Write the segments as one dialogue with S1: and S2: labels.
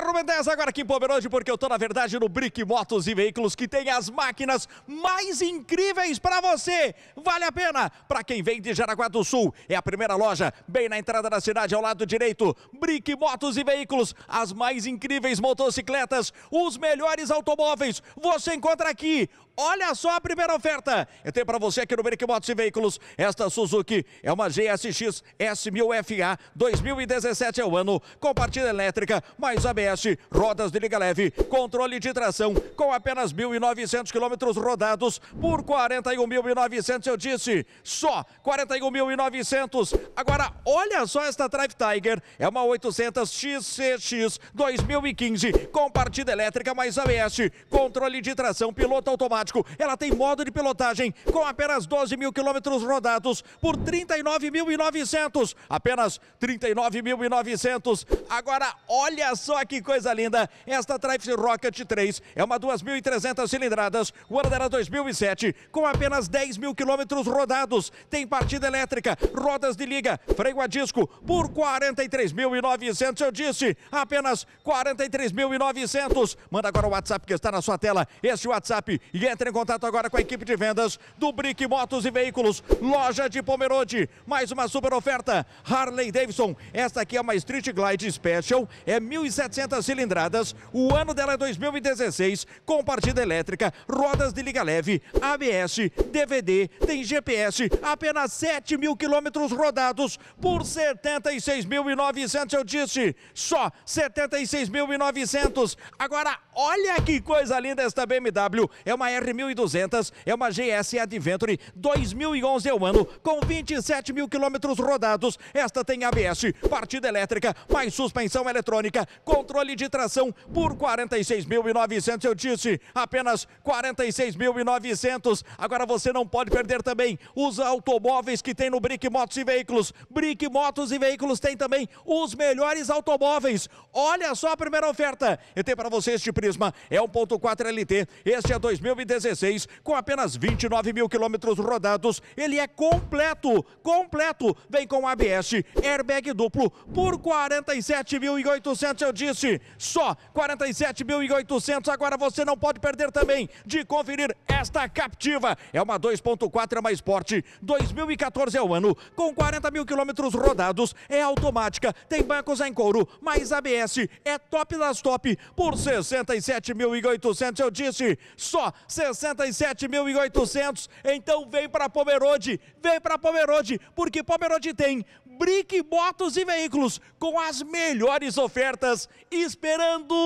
S1: Carro 10 agora aqui em Pomerode, porque eu tô na verdade no Brick Motos e Veículos, que tem as máquinas mais incríveis para você. Vale a pena para quem vem de Jaraguá do Sul. É a primeira loja, bem na entrada da cidade, ao lado direito. Brick Motos e Veículos, as mais incríveis motocicletas, os melhores automóveis. Você encontra aqui Olha só a primeira oferta. Eu tenho para você aqui no Brick Motos e Veículos. Esta Suzuki é uma GSX S1000FA 2017 é o ano. Com partida elétrica, mais ABS, rodas de liga leve, controle de tração. Com apenas 1.900 quilômetros rodados por 41.900, eu disse. Só 41.900. Agora, olha só esta Drive Tiger. É uma 800 XCX 2015. Com partida elétrica, mais ABS, controle de tração, piloto automático automático. Ela tem modo de pilotagem com apenas 12 mil quilômetros rodados por 39.900. Apenas 39.900. Agora, olha só que coisa linda. Esta Triumph Rocket 3 é uma 2.300 cilindradas. O ano dela 2007 é com apenas 10 mil quilômetros rodados. Tem partida elétrica, rodas de liga, freio a disco por 43.900. Eu disse, apenas 43.900. Manda agora o WhatsApp que está na sua tela. Este WhatsApp e esse é entre em contato agora com a equipe de vendas do Brick Motos e Veículos, loja de Pomerode. Mais uma super oferta. Harley Davidson. Esta aqui é uma Street Glide Special. É 1.700 cilindradas. O ano dela é 2016. Com partida elétrica, rodas de liga leve, ABS, DVD, tem GPS. Apenas 7 mil quilômetros rodados por 76.900. Eu disse só 76.900. Agora, olha que coisa linda esta BMW. É uma R R1200 é uma GS Adventure 2011 é o ano, com 27 mil quilômetros rodados. Esta tem ABS, partida elétrica, mais suspensão eletrônica, controle de tração por 46.900. Eu disse, apenas 46.900. Agora você não pode perder também os automóveis que tem no Brick Motos e Veículos. Brick Motos e Veículos tem também os melhores automóveis. Olha só a primeira oferta. Eu tenho para você este Prisma, é 1.4 LT, este é 2019. 2016, com apenas 29 mil quilômetros rodados, ele é completo, completo. Vem com ABS, airbag duplo, por 47.800, eu disse, só 47.800. Agora você não pode perder também de conferir esta Captiva. É uma 2.4, é uma Sport, 2014 é o ano, com 40 mil quilômetros rodados, é automática, tem bancos em couro, mais ABS, é top das top, por 67.800, eu disse, só 67.800. 67.800. Então vem para Pomerode, vem para Pomerode, porque Pomerode tem Brick Motos e Veículos com as melhores ofertas esperando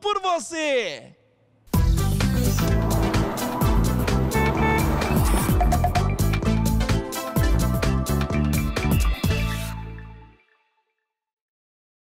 S1: por você.